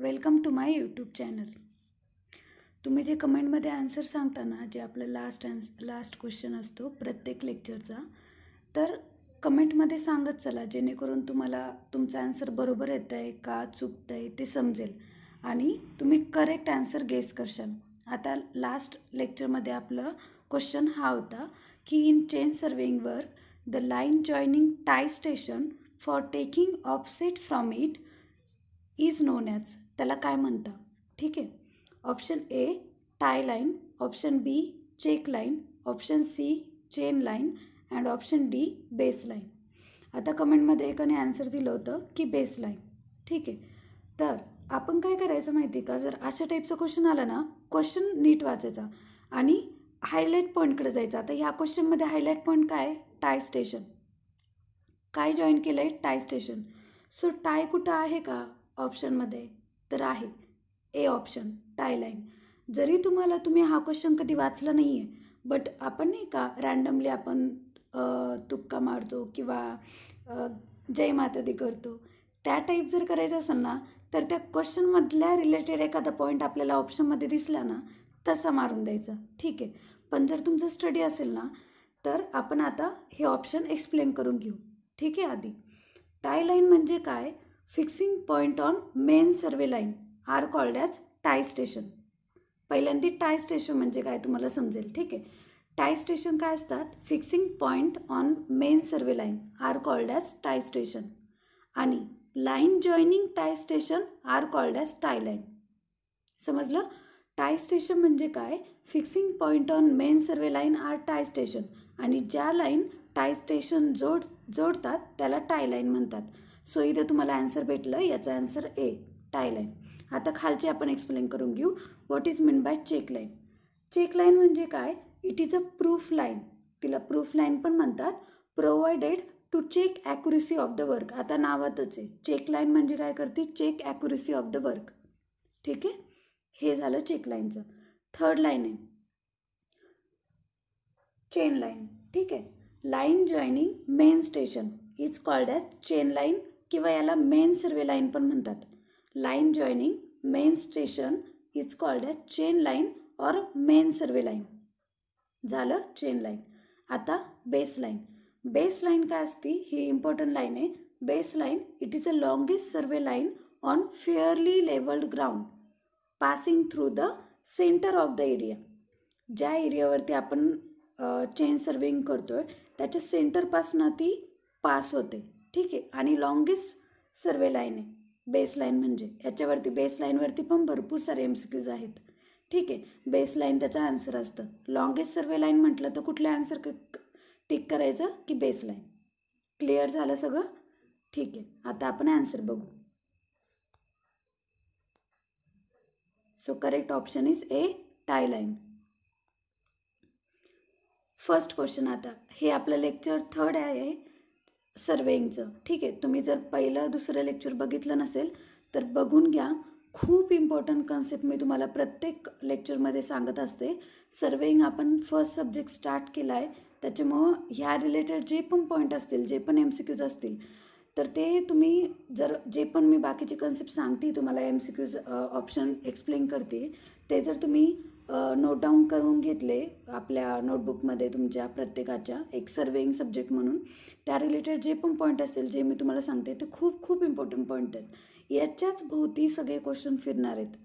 Welcome to my YouTube channel तुम्ही जे कमेंटमध्ये आन्सर सांगता ना जे आपलं लास्ट आन्स लास्ट क्वेश्चन असतो प्रत्येक लेक्चरचा तर कमेंटमध्ये सांगत चला जेणेकरून तुम्हाला तुमचा आन्सर बरोबर येत आहे का चुकतं आहे ते समजेल आणि तुम्ही करेक्ट आन्सर गेस करशाल आता लास्ट लेक्चरमध्ये आपलं क्वेश्चन हा होता की इन चेन सर्विंगवर the line joining tie station for taking offset from it is known as त्याला काय म्हणतं ठीक आहे option A tie line option B check line option C chain line and option D base line आता कमेंटमध्ये एकाने answer दिलं होतं की बेस लाईन ठीक आहे तर आपण काय करायचं माहिती का जर अशा टाईपचं क्वेश्चन आला ना क्वेश्चन नीट वाचायचा आणि हायलाईट पॉईंटकडे जायचं आता ह्या क्वेश्चनमध्ये हायलाईट पॉईंट काय टाय स्टेशन काय जॉईन केलं आहे टाय स्टेशन सो टाय कुठं आहे का ऑप्शनमध्ये तर आहे ए ऑप्शन टायलाईन जरी तुम्हाला तुम्ही हा क्वेश्चन कधी वाचला नाही आहे बट आपण नाही का रँडमली आपण तुक्का मारतो किंवा जय माता दी करतो त्या टाईप जर करायचं असेल ना तर त्या क्वेश्चनमधल्या रिलेटेड एखादा पॉईंट आपल्याला ऑप्शनमध्ये दिसला ना तसा मारून द्यायचा ठीक आहे पण जर तुमचं स्टडी असेल ना तर आपण आता हे ऑप्शन एक्सप्लेन करून घेऊ ठीक आहे आधी टायलाईन म्हणजे काय fixing point on main survey line are called as tie station पहिल्यांदी टाय स्टेशन म्हणजे काय तुम्हाला समजेल ठीक आहे टाय स्टेशन काय असतात fixing point on main survey line are called as tie station आणि line joining tie station are called as tie line समजलं टाय स्टेशन म्हणजे काय fixing point on main survey line are tie station आणि ज्या line tie station जोड जोडतात त्याला tie line म्हणतात सो इथे तुम्हाला ॲन्सर भेटलं याचा ॲन्सर ए टायलाईन आता खालची आपण एक्सप्लेन करून घेऊ what is mean by check line check line म्हणजे काय it is a proof line तिला प्रूफ लाईन पण म्हणतात provided to check accuracy of the work आता नावातच आहे चेक लाईन म्हणजे काय करते check accuracy of the work ठीक आहे हे झालं चेक लाईनचं थर्ड लाईन आहे चेन लाईन ठीक आहे line joining main station is called as chain line किंवा याला मेन सर्वे लाईन पण म्हणतात line joining main station is called a chain line or main survey line झालं चेन लाईन आता base line base line काय असती ही important line आहे base line it is a longest survey line on fairly levelled ground passing through the centre of the area ज्या एरियावरती आपण chain serving करतो आहे त्याच्या सेंटरपासनं ती पास होते ठीक आहे आणि लॉंगेस्ट सर्वे लाईन आहे बेस लाईन म्हणजे याच्यावरती बेस लाईनवरती पण भरपूर सारे एम सी क्यूज आहेत ठीक आहे बेस लाईन त्याचा आन्सर असतं लॉंगेस्ट सर्वे लाईन म्हटलं तर कुठल्या आन्सर क टिक करायचं की बेस लाईन क्लिअर झालं सगळं ठीक आहे आता आपण आन्सर बघू so correct option is A tie line first question आता हे आपलं लेक्चर थर्ड आहे सर्वेइंगचं ठीक आहे तुम्ही जर पहिलं दुसरं लेक्चर बघितलं नसेल तर बघून घ्या खूप इम्पॉर्टंट कन्सेप्ट मी तुम्हाला प्रत्येक लेक्चरमध्ये सांगत असते सर्वेईंग आपण फर्स्ट सब्जेक्ट स्टार्ट केला आहे त्याच्यामुळं ह्या रिलेटेड जे पण पॉईंट असतील जे पण एम सी क्यूज असतील तर ते तुम्ही जर जे पण मी बाकीचे कन्सेप्ट सांगते तुम्हाला M C Qs option explain करते ते जर तुम्ही नोट डाऊन करून घेतले आपल्या नोटबुकमध्ये तुमच्या प्रत्येकाच्या एक सर्वेईंग सब्जेक्ट म्हणून त्या रिलेटेड जे पण पॉईंट असतील जे मी तुम्हाला सांगते ते खूप खूप इम्पॉर्टंट पॉईंट आहेत याच्याच भोवती सगळे क्वेश्चन फिरणार आहेत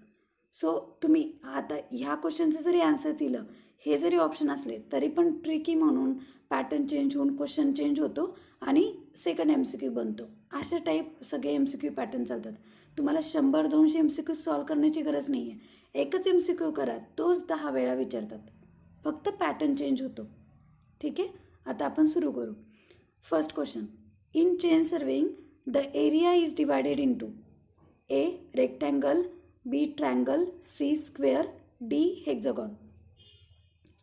सो तुम्ही आता ह्या क्वेश्चनचं जरी आन्सर दिलं हे जरी ऑप्शन असले तरी पण ट्रिकी म्हणून पॅटर्न चेंज होऊन क्वेश्चन चेंज होतो आणि सेकंड एम सी क्यू बनतो अशा टाईप सगळे एम सी क्यू पॅटर्न चालतात तुम्हाला शंभर दोनशे एम सी क्यू सॉल्व करण्याची गरज नाही आहे एकच एम सी क्यू करा तोच दहा वेळा विचारतात फक्त पॅटर्न चेंज होतो ठीक आहे आता आपण सुरू करू first question in chain surveying the area is divided into A rectangle B triangle C square D hexagon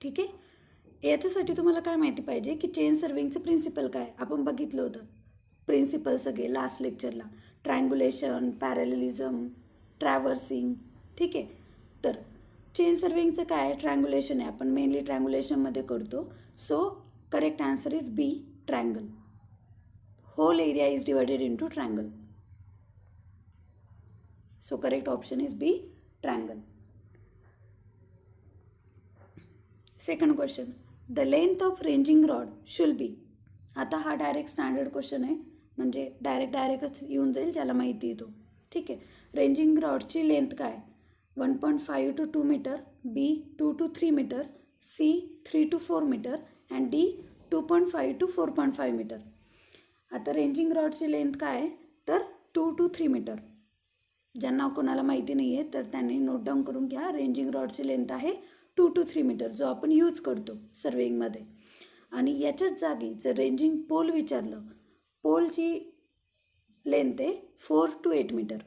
ठीक आहे याच्यासाठी तुम्हाला काय माहिती पाहिजे की चेन सर्विंगचं प्रिन्सिपल काय आपण बघितलं होतं प्रिन्सिपल सगळे लास्ट लेक्चरला ट्रँगुलेशन पॅरेलिझम ट्रॅव्हर्सिंग ठीक आहे चेन सर्विंगचं काय ट्रँग्युलेशन आहे आपण मेनली ट्रँग्युलेशनमध्ये करतो so correct answer is B triangle whole area is divided to triangle so correct option is B triangle second question the length of ranging rod should be आता हा डायरेक्ट स्टँडर्ड क्वेश्चन आहे म्हणजे direct डायरेक्टच येऊन जाईल ज्याला माहिती येतो ठीक आहे रेंजिंग रॉडची लेंथ काय one point five to two metre B two to three metre C three to four metre and D two point five to four point five metre आता रेंजिंग रॉडची लेंथ काय आहे तर टू टू थ्री मीटर ज्यांना कोणाला माहिती नाही आहे तर त्यांनी नोट डाऊन करून घ्या रेंजिंग रॉडची लेंथ आहे टू टू थ्री मीटर जो आपण यूज करतो सर्वेईंगमध्ये आणि याच्याच जागी जर रेंजिंग पोल विचारलं पोलची लेंथ आहे फोर टू एट मीटर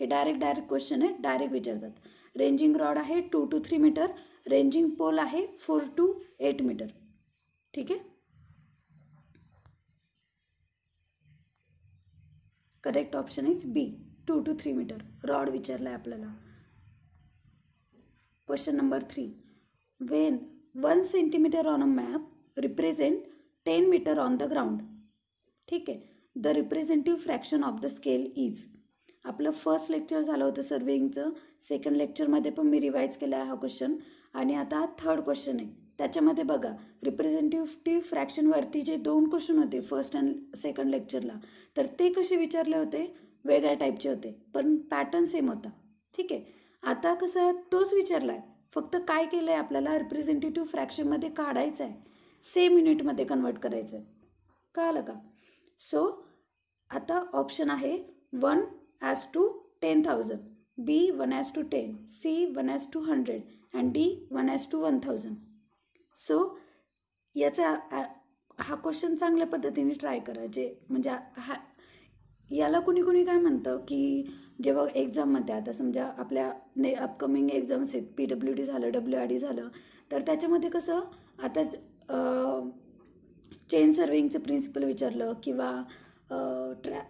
हे डायरेक्ट डायरेक्ट क्वेश्चन है डायरेक्ट विचार रेंजिंग रॉड है two to three metre ranging pole है फोर टू एट मीटर ठीक है correct option is B two to three metre rod विचार है अपने question number three when one centimetre on a map represent ten metre on the ground ठीक है the representative fraction of the scale is आपलं first lecture झालं होतं सर्विंगचं second लेक्चरमध्ये पण मी रिवाईज केला हा क्वेश्चन आणि आता हा थर्ड क्वेश्चन आहे त्याच्यामध्ये बघा रिप्रेझेंटेटिव्ह फ्रॅक्शनवरती जे दोन क्वेश्चन होते फर्स्ट अँड सेकंड लेक्चरला तर ते कसे विचारले होते वेगळ्या टाईपचे होते पण पॅटर्न सेम होता ठीक आहे आता कसं तोच विचारला आहे फक्त काय केलं आहे आपल्याला रिप्रेझेंटेटिव्ह फ्रॅक्शनमध्ये काढायचं आहे सेम युनिटमध्ये कन्वर्ट करायचं आहे कळालं का सो आता ऑप्शन आहे one as to ten thousand B one as to ten C one as to hundred and D one as to one thousand so याचा हा क्वेश्चन चांगल्या पद्धतीने ट्राय करा जे म्हणजे हा याला कुणी कुणी काय म्हणतं की जेव्हा एक्झाममध्ये आता समजा आपल्या ने अपकमिंग एक्झाम्स आहेत पी डब्ल्यू डी झालं डब्ल्यू आर डी झालं तर त्याच्यामध्ये कसं आता चेन सर्विंगचं प्रिन्सिपल विचारलं किंवा ट्रॅ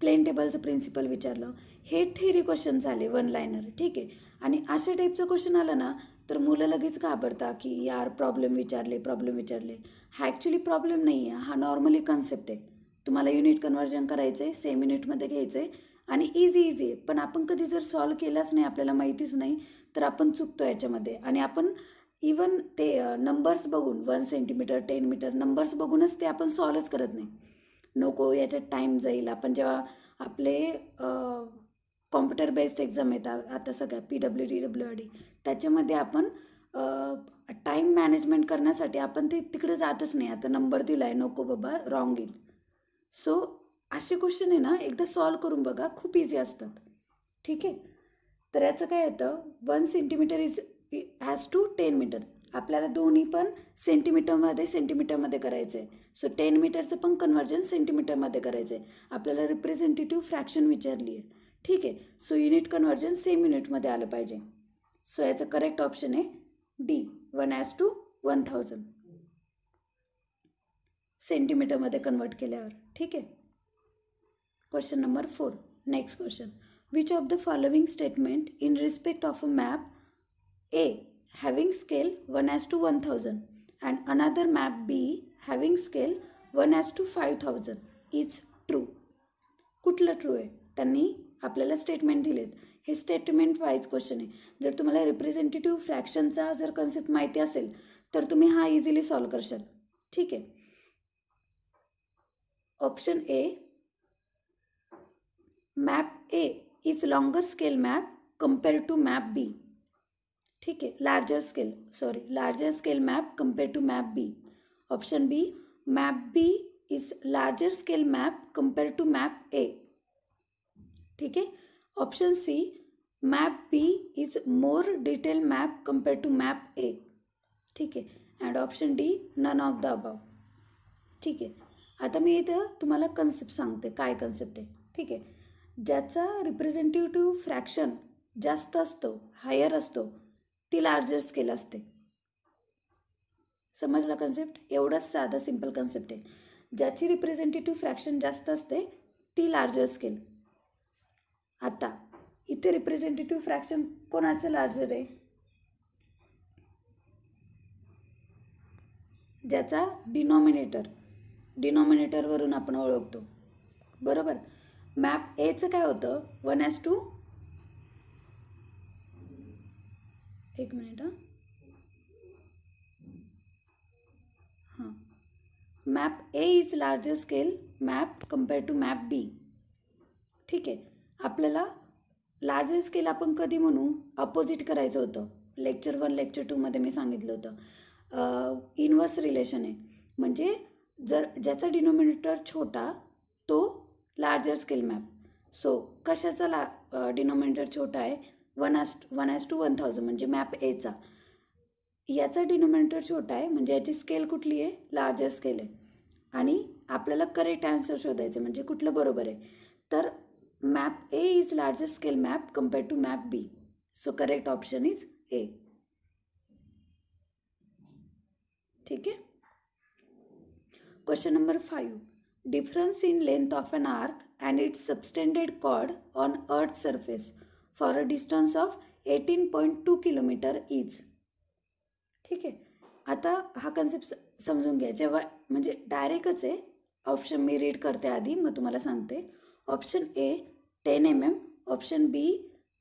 प्लेन टेबलचं प्रिन्सिपल विचारलं हे थेरी क्वेश्चन झाले वन लायनर ठीक आहे आणि अशा टाईपचं क्वेश्चन आलं ना तर मुलं लगेच घाबरता की यार प्रॉब्लेम विचारले प्रॉब्लेम विचारले हा ॲक्च्युली प्रॉब्लेम नाही आहे हा नॉर्मली कन्सेप्ट आहे तुम्हाला युनिट कन्वर्जन करायचं आहे सेम युनिटमध्ये घ्यायचं आहे आणि इझी इझी आहे पण आपण कधी जर सॉल्व केलाच नाही आपल्याला माहितीच नाही तर आपण चुकतो याच्यामध्ये आणि आपण इवन ते नंबर्स uh, बघून one centimetre ten metre numbers बघूनच ते आपण सॉल्वच करत नाही नको याच्यात टाईम जाईल आपण जेव्हा आपले कॉम्प्युटर बेस्ड एक्झाम येतात आता सगळ्या P W D W R D त्याच्यामध्ये आपण टाईम मॅनेजमेंट करण्यासाठी आपण ते तिकडे जातच नाही आता नंबर दिला आहे नको बाबा रॉंग येईल सो असे क्वेश्चन आहे ना एकदा सॉल्व करून बघा खूप इझी असतात ठीक आहे तर याचं काय येतं one centimetre is has to ten metre आपल्याला दोन्ही पण सेंटीमीटरमध्ये सेंटीमीटरमध्ये करायचं आहे सो टेन मीटरचं पण कन्वर्जन सेंटीमीटरमध्ये करायचं आहे आपल्याला रिप्रेझेंटेटिव्ह फ्रॅक्शन विचारली आहे ठीक आहे सो युनिट कन्वर्जन सेम युनिटमध्ये आलं पाहिजे सो याचं करेक्ट ऑप्शन आहे D one as to one thousand सेंटीमीटरमध्ये कन्वर्ट केल्यावर ठीक आहे question number four next question which of the following statement in respect of a map A having scale one as to one thousand and another map B having scale one as to five thousand is true कुठलं true आहे त्यांनी आपल्याला statement दिलेत हे statement wise question आहे जर तुम्हाला representative फ्रॅक्शनचा जर कन्सेप्ट माहिती असेल तर तुम्ही हा इझिली सॉल्व करशाल ठीक आहे option A map A is longer scale map compare to map B ठीक आहे larger scale sorry larger scale map compare to map B option B map B is larger scale map compare to map A ठीक आहे option C map B is more detail map compare to map A ठीक आहे and option D none of the above ठीक आहे आता मी इथं तुम्हाला concept सांगते काय कन्सेप्ट आहे ठीक आहे ज्याचा रिप्रेझेंटेटिव्ह फ्रॅक्शन जास्त असतो हायर असतो ती लार्जर स्केल असते समजला कन्सेप्ट एवढंच साधं सिम्पल कन्सेप्ट आहे ज्याची रिप्रेझेंटेटिव्ह फ्रॅक्शन जास्त असते ती लार्जर स्केल आता इथे रिप्रेझेंटेटिव्ह फ्रॅक्शन कोणाचं लार्जर आहे ज्याचा डिनॉमिनेटर डिनॉमिनेटरवरून आपण ओळखतो बरोबर मॅप एचं काय होतं वन एस टू एक मिनिट हां हां map A is larger scale map compare to map B ठीक आहे आपल्याला लार्जर स्केल आपण कधी म्हणू अपोजिट करायचं होतं लेक्चर वन लेक्चर टूमध्ये मी सांगितलं होतं इनवर्स रिलेशन आहे म्हणजे जर ज्याचा डिनोमिनेटर छोटा तो लार्जर स्केल मॅप सो कशाचा ला डिनोमिनेटर छोटा आहे one as one as to one thousand म्हणजे मॅप एचा याचा डिनोमिनेटर छोटा आहे म्हणजे याची स्केल कुठली आहे लार्जर स्केल आहे आणि आपल्याला करेक्ट आन्सर शोधायचं म्हणजे कुठलं बरोबर आहे तर map A is larger scale map compare to map B so correct option is A ठीक आहे question number five difference in length of an arc and its subtended कॉड on earth surface for a distance of eighteen point two kilometre is ठीक आहे आता हा concept समजून घ्या जेव्हा म्हणजे डायरेक्टच आहे ऑप्शन मी रीड करते आधी मग तुम्हाला सांगते option A ten M M option B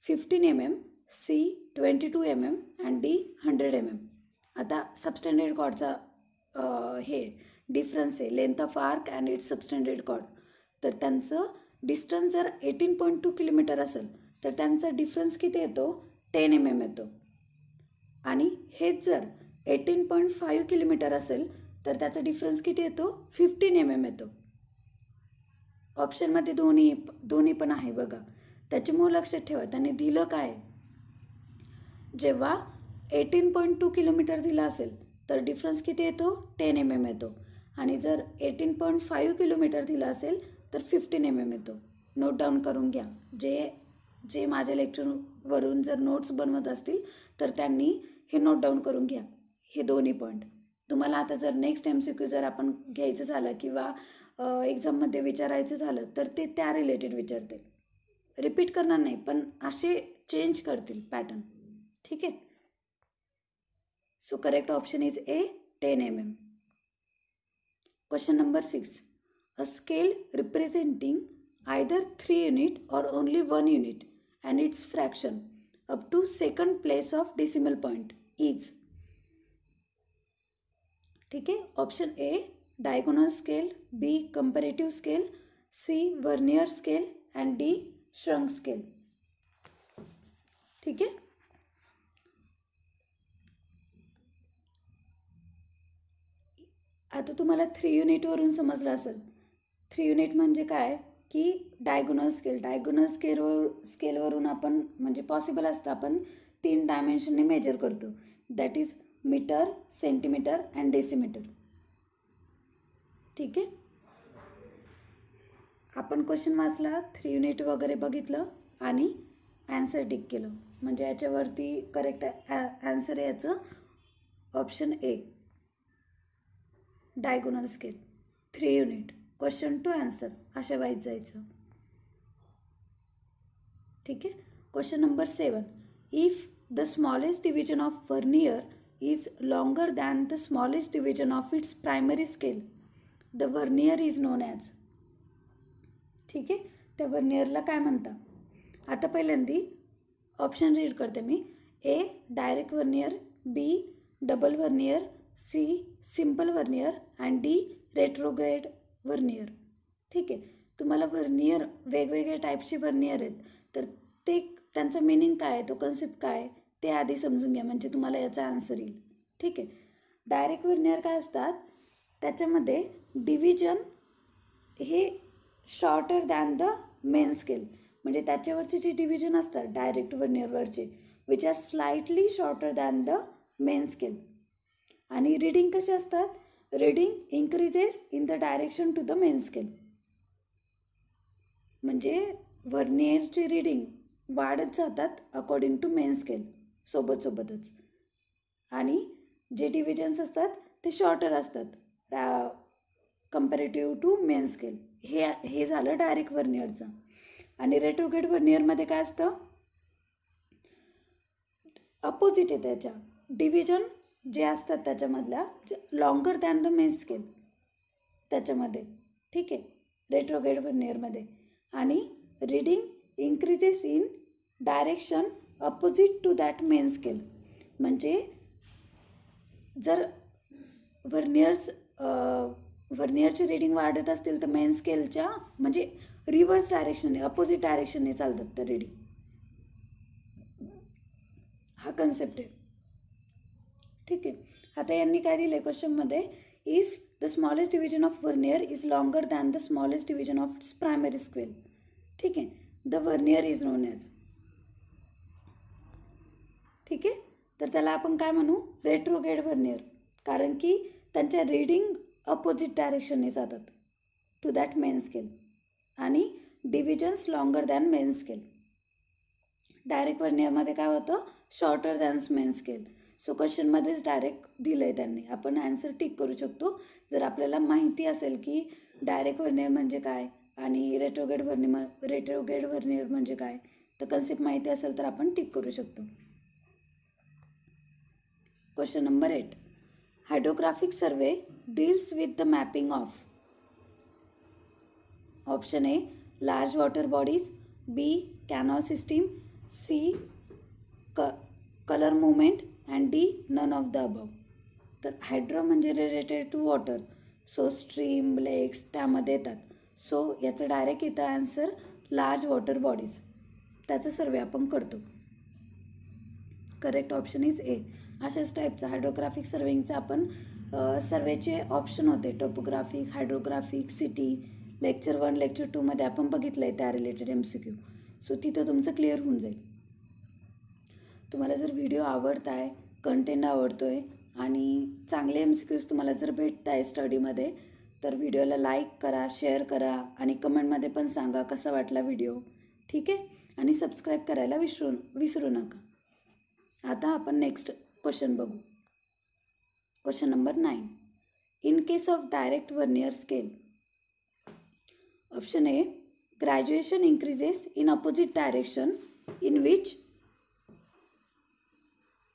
fifteen M M C twenty two M M and D hundred M M आता सबस्टँडर्ड कॉर्डचा हे डिफरन्स आहे length of arc and its substandard chord तर त्यांचं डिस्टन्स जर एटीन पॉईंट टू किलोमीटर असेल तर त्यांचा डिफरन्स किती येतो टेन एम एम येतो आणि हेच जर एटीन पॉईंट फाईव्ह किलोमीटर असेल तर त्याचा डिफरन्स किती येतो फिफ्टीन एम एम येतो ऑप्शनमध्ये दोन्ही दोन्ही पण आहे बघा त्याचे मूळ लक्षात ठेवा त्याने दिलं काय जेव्हा एटीन पॉईंट टू किलोमीटर दिलं असेल तर डिफरन्स किती येतो टेन एम एम येतो आणि जर एटीन पॉईंट फाईव्ह किलोमीटर दिलं असेल तर फिफ्टीन एम एम येतो नोट डाऊन करून घ्या जे जे माझ्या लेक्चरवरून जर नोट्स बनवत असतील तर त्यांनी हे नोट डाऊन करून घ्या हे दोन्ही पॉईंट तुम्हाला आता जर नेक्स्ट एम सी क्यू जर आपण घ्यायचं झालं किंवा एक्झाममध्ये विचारायचं झालं तर ते त्या रिलेटेड विचारतील रिपीट करणार नाही पण असे चेंज करतील पॅटर्न ठीक आहे so correct option is A ten M M question number six a scale representing either three unit or only one unit and its fraction up to second place of decimal point is ठीक आहे option A diagonal scale B comparative scale C vernier scale and D shrunk scale ठीक आहे आता तुम्हाला three युनिटवरून समजलं असेल three unit म्हणजे काय की डायगोनल स्केल डायगोनल स्केलवर स्केलवरून आपण म्हणजे पॉसिबल असतं आपण तीन डायमेन्शनने मेजर करतो that is metre centimetre and decimetre ठीक आहे आपण क्वेश्चन वाचला थ्री युनिट वगैरे बघितलं आणि ॲन्सर टिक केलं म्हणजे याच्यावरती करेक्ट ॲन्सर याचं option A diagonal scale three unit question to answer अशा वाईज जायचं ठीक आहे question number seven if the smallest division of vernier is longer than the smallest division of its primary scale. The vernier is known as. ठीक आहे त्या वर्नियरला काय म्हणतात आता पहिल्यांदी ऑप्शन रीड करते मी A direct vernier B double vernier C simple vernier and D retrograde vernier ठीक आहे तुम्हाला वर्नियर वेगवेगळे टाईपचे वर्नियर आहेत तर ते त्यांचं मिनिंग काय आहे तो कन्सेप्ट काय आहे ते आधी समजून घ्या म्हणजे तुम्हाला याचा आन्सर येईल ठीक आहे डायरेक्ट विरनियर काय असतात त्याच्यामध्ये डिव्हिजन हे shorter than the main scale म्हणजे त्याच्यावरचे जे डिव्हिजन असतात डायरेक्ट वर्नियरवरचे which are slightly shorter than the main scale आणि रीडिंग कसे असतात reading increases in the direction to the main scale म्हणजे वर्नियरची रीडिंग वाढत जातात अकॉर्डिंग टू मेन स्केल सोबत सोबतच आणि जे डिव्हिजन्स असतात ते शॉर्टर असतात रा कम्पॅरेटिव्ह टू मेन स्केल हे हे झालं डायरेक्ट वर्नियरचं आणि रेट्रोगेट वर्नियरमध्ये काय असतं अपोजिट आहे त्याच्या डिव्हिजन जे असतात त्याच्यामधल्या longer than the main scale त्याच्यामध्ये ठीक आहे रेट्रोगेट वर्नियरमध्ये आणि reading increases in direction opposite to that main scale म्हणजे जर व्हर्नियर्स व्हर्नियरचे रिडिंग वाढत असतील तर मेन स्केलच्या म्हणजे रिव्हर्स डायरेक्शनने अपोजिट डायरेक्शनने चालतात तर रेडिंग हा कन्सेप्ट आहे ठीक आहे आता यांनी काय दिलं क्वेश्चनमध्ये if the smallest division of vernier is longer than the smallest division of primary scale ठीक आहे the vernier is known as ठीक आहे तर त्याला आपण काय म्हणू रेट्रोगेड वर्नियर कारण की त्यांच्या रीडिंग अपोजिट डायरेक्शनने जातात टू दॅट मेन स्केल आणि divisions longer than main scale direct वर्नियरमध्ये काय होतं shorter than main scale so क्वेश्चनमध्येच डायरेक्ट दिलं आहे त्यांनी आपण ॲन्सर टिक करू शकतो जर आपल्याला माहिती असेल की डायरेक्ट वर्नियर म्हणजे काय आणि रेट्रोगेड व्हर्निम रेट्रोगेड व्हर्नियर म्हणजे काय तर कन्सेप्ट माहिती असेल तर आपण टिक करू शकतो question number eight hydrographic survey deals with the mapping of option A large water bodies B canal system C क colour movement and D none of the above तर हायड्रो म्हणजे related to water so stream lakes त्यामध्ये येतात so याचं direct इथं answer large water bodies त्याचं सर्वे आपण करतो करेक्ट ऑप्शन इज ए अशाच टाईपचा हायड्रोग्राफिक सर्विंगचा आपण सर्वेचे ऑप्शन होते topographic hydrographic city lecture one lecture टूमध्ये आपण बघितलं आहे त्या related M C Q so तिथं तुमचं क्लिअर होऊन जाईल तुम्हाला जर व्हिडिओ आवडत आहे कंटेंट आवडतो आहे आणि चांगले एम सी क्यूज तुम्हाला जर भेटत आहे स्टडीमध्ये तर व्हिडिओला लाईक करा शेअर करा आणि कमेंटमध्ये पण सांगा कसा वाटला व्हिडिओ ठीक आहे आणि सबस्क्राईब करायला विसरू विसरू नका आता आपण नेक्स्ट क्वेश्चन बघू question number nine in case of direct vernier scale option A graduation increases in opposite direction in which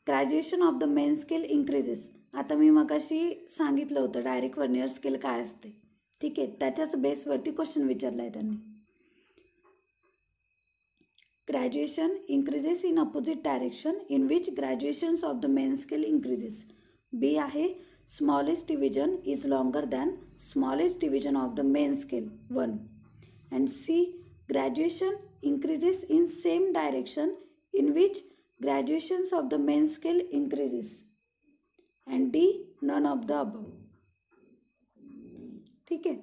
graduation of the main scale increases आता मी मगाशी सांगितलं होतं डायरेक्ट वर्नियर स्केल काय असते ठीक आहे त्याच्याच बेसवरती क्वेश्चन विचारला आहे त्यांनी graduation increases in opposite direction in which graduations of the main scale increases B आहे smallest division is longer than smallest division of the main scale one and C graduation increases in same direction in which graduations of the main scale increases and D none of the above ठीक आहे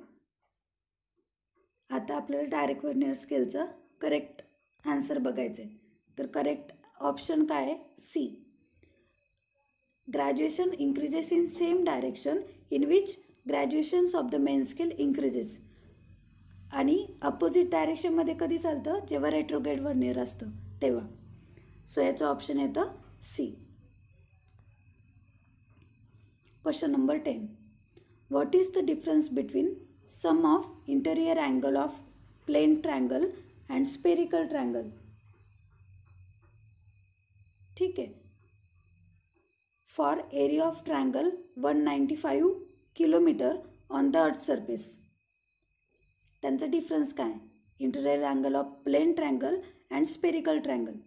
आता आपल्याला direct vernier स्केलचं correct answer आहे तर correct option काय आहे C graduation increases in same direction in which graduations of the main scale increases आणि अपोजिट डायरेक्शनमध्ये कधी चालतं जेव्हा रेट्रोग्रेडवर नियर असतं तेव्हा सो याचं ऑप्शन येतं C question number ten what is the difference between sum of interior angle of plane triangle and spherical triangle ठीक है for area of triangle 195 kilometre on the earth surface difference difference है interior angle of plane triangle and spherical triangle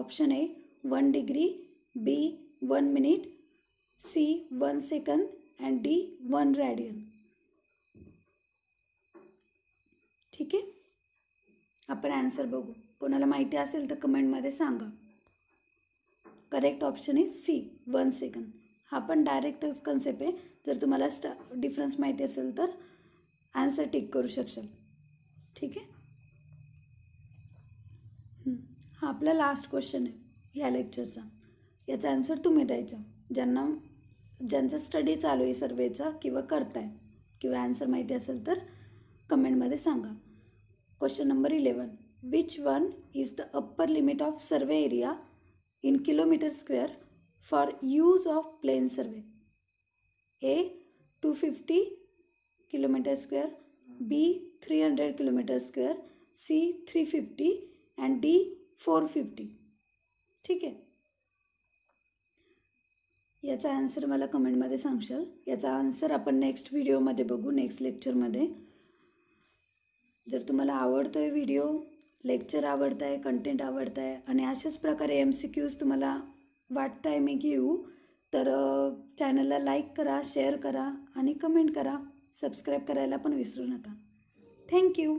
option A one degree B one minute C one second and D one radian ठीक आहे आपण answer बघू कोणाला माहिती असेल तर कमेंटमध्ये सांगा correct option is C one second हा पण डायरेक्टच कन्सेप्ट आहे जर तुम्हाला स्टा डिफरन्स माहिती असेल तर आन्सर टिक करू शकशाल ठीक आहे हा आपला लास्ट क्वेश्चन आहे ह्या लेक्चरचा याचा आन्सर तुम्ही द्यायचा ज्यांना ज्यांचा स्टडी चालू आहे सर्वेचा किंवा करताय किंवा आन्सर माहिती असेल तर कमेंटमध्ये सांगा question number eleven which one is the upper limit of survey area in kilometre square for use of plane survey A two fifty kilometre square B three hundred kilometre square C three fifty and D four fifty ठीक आहे याचा answer मला कमेंटमध्ये सांगशाल याचा answer आपण next व्हिडिओमध्ये बघू next लेक्चरमध्ये जर तुम्हाला आवडतो आहे व्हिडिओ लेक्चर आवडत आहे कंटेंट आवडत आहे आणि अशाच प्रकारे एम सी क्यूज तुम्हाला वाटत आहे मी घेऊ तर चॅनलला लाईक करा शेअर करा आणि कमेंट करा सबस्क्राईब करायला पण विसरू नका थँक्यू